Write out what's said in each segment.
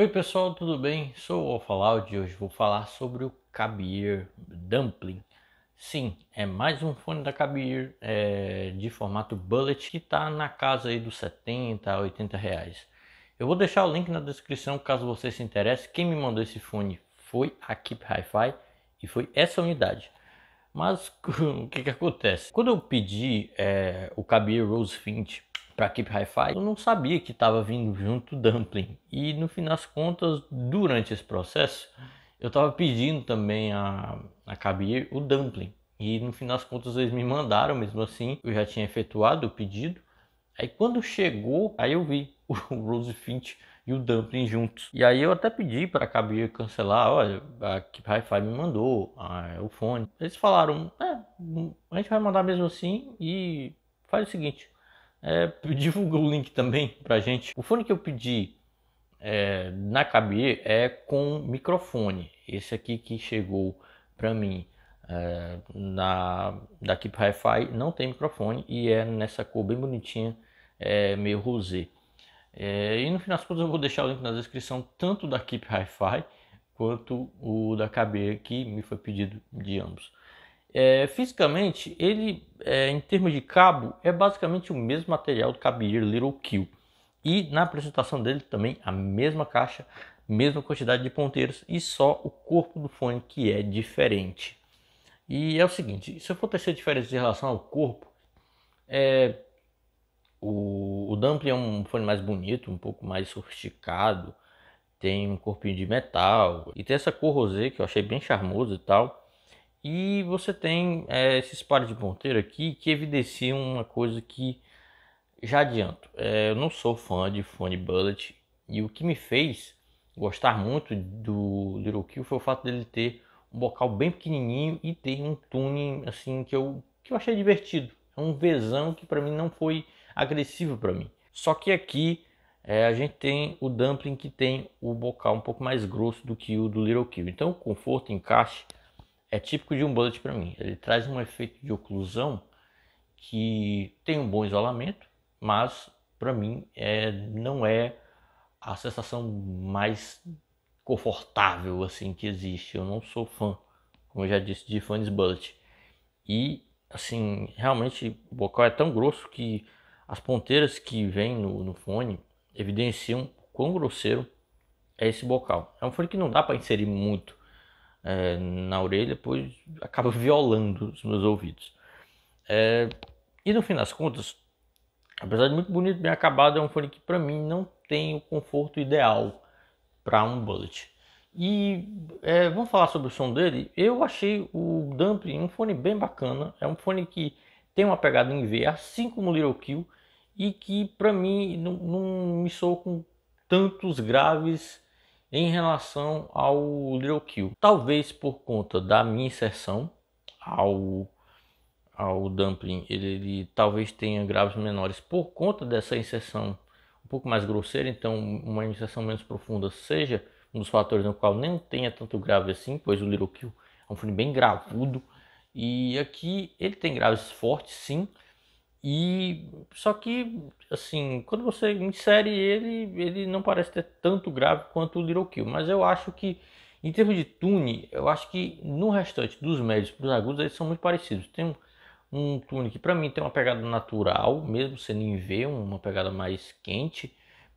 Oi pessoal, tudo bem? Sou o Alfalaud e hoje vou falar sobre o Cabier Dumpling. Sim, é mais um fone da Cabier é, de formato bullet que está na casa aí dos 70 a 80 reais. Eu vou deixar o link na descrição caso você se interesse. Quem me mandou esse fone foi a Keep Hi-Fi e foi essa unidade. Mas o que, que acontece? Quando eu pedi é, o Cabier Rose Fint para Keep Hi-Fi, eu não sabia que estava vindo junto o Dumpling. E no fim das contas, durante esse processo, eu estava pedindo também a, a Kabir o Dumpling. E no fim das contas, eles me mandaram mesmo assim. Eu já tinha efetuado o pedido. Aí quando chegou, aí eu vi o Rose Finch e o Dumpling juntos. E aí eu até pedi para a Kabir cancelar, olha, a Keep Hi-Fi me mandou o fone. Eles falaram, é, a gente vai mandar mesmo assim e faz o seguinte, é, divulga o link também pra gente. O fone que eu pedi é, na KB é com microfone. Esse aqui que chegou para mim é, na da Keep Hi-Fi não tem microfone e é nessa cor bem bonitinha, é, meio rosé. É, e no final das contas eu vou deixar o link na descrição tanto da Keep Hi-Fi quanto o da KB que me foi pedido de ambos. É, fisicamente, ele, é, em termos de cabo, é basicamente o mesmo material do Cabir Little Kill. E na apresentação dele também a mesma caixa, mesma quantidade de ponteiros e só o corpo do fone que é diferente. E é o seguinte, se eu for tecer diferença em relação ao corpo, é, o, o Dumpling é um fone mais bonito, um pouco mais sofisticado, tem um corpinho de metal e tem essa cor rosé que eu achei bem charmoso e tal. E você tem é, esses pares de ponteiro aqui que evidenciam uma coisa que já adianto. É, eu não sou fã de fone Bullet e o que me fez gostar muito do Little Kill foi o fato dele ter um bocal bem pequenininho e ter um tuning assim que eu, que eu achei divertido. É um Vzão que para mim não foi agressivo para mim. Só que aqui é, a gente tem o dumpling que tem o bocal um pouco mais grosso do que o do Little Kill. Então, conforto, encaixe é típico de um bullet para mim. Ele traz um efeito de oclusão que tem um bom isolamento, mas para mim é, não é a sensação mais confortável assim que existe. Eu não sou fã, como eu já disse, de fones bullet. E assim, realmente o bocal é tão grosso que as ponteiras que vêm no, no fone evidenciam quão grosseiro é esse bocal. É um fone que não dá para inserir muito é, na orelha, pois acaba violando os meus ouvidos. É, e no fim das contas, apesar de muito bonito, bem acabado, é um fone que para mim não tem o conforto ideal para um bullet. E é, vamos falar sobre o som dele. Eu achei o Dumpling um fone bem bacana. É um fone que tem uma pegada em V, assim como o Little Kill, e que para mim não, não me soa com tantos graves em relação ao Little Kill. Talvez por conta da minha inserção ao, ao Dumpling, ele, ele talvez tenha graves menores por conta dessa inserção um pouco mais grosseira, então uma inserção menos profunda seja um dos fatores no qual nem tenha tanto grave assim, pois o Little Kill é um filme bem gravudo. E aqui ele tem graves fortes, sim, e só que assim, quando você insere ele, ele não parece ter tanto grave quanto o Little Kill, mas eu acho que em termos de tune, eu acho que no restante dos médios para os agudos eles são muito parecidos. Tem um, um tune que para mim tem uma pegada natural, mesmo sendo em V, uma pegada mais quente.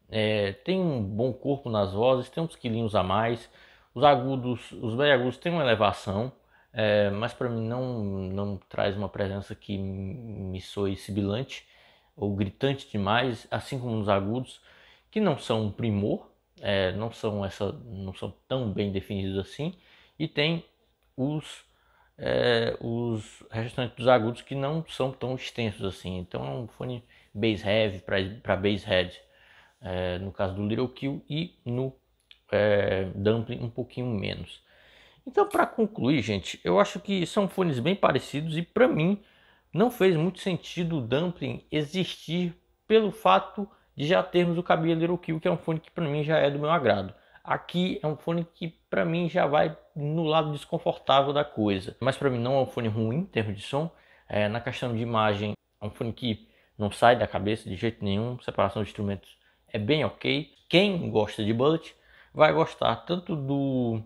É, tem um bom corpo nas vozes, tem uns quilinhos a mais. Os agudos, os médios agudos têm uma elevação, é, mas para mim não, não traz uma presença que me soe sibilante ou gritante demais, assim como nos agudos, que não são um primor, é, não, são essa, não são tão bem definidos assim, e tem os, é, os restantes dos agudos que não são tão extensos assim. Então é um fone bass heavy para bass head, é, no caso do Little Kill, e no é, Dumpling um pouquinho menos. Então, para concluir, gente, eu acho que são fones bem parecidos e para mim não fez muito sentido o dumpling existir pelo fato de já termos o cabelo Kill, que é um fone que para mim já é do meu agrado. Aqui é um fone que para mim já vai no lado desconfortável da coisa, mas para mim não é um fone ruim em termos de som. É, na questão de imagem, é um fone que não sai da cabeça de jeito nenhum. Separação de instrumentos é bem ok. Quem gosta de Bullet vai gostar tanto do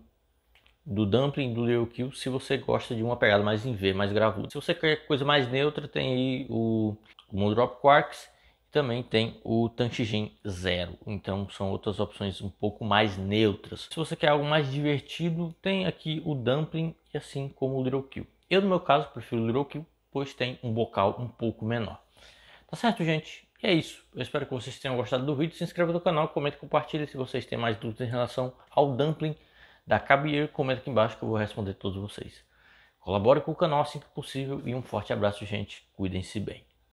do Dumpling, do Little Kill, se você gosta de uma pegada mais em V, mais gravuda. Se você quer coisa mais neutra, tem aí o, Mondrop Moondrop Quarks e também tem o Tantigen Zero. Então são outras opções um pouco mais neutras. Se você quer algo mais divertido, tem aqui o Dumpling e assim como o Little Kill. Eu, no meu caso, prefiro o Little Kill, pois tem um bocal um pouco menor. Tá certo, gente? E é isso. Eu espero que vocês tenham gostado do vídeo. Se inscreva no canal, comente, compartilhe se vocês têm mais dúvidas em relação ao Dumpling Dá cabia, comenta aqui embaixo que eu vou responder todos vocês. Colabore com o canal assim que possível e um forte abraço, gente. Cuidem-se bem.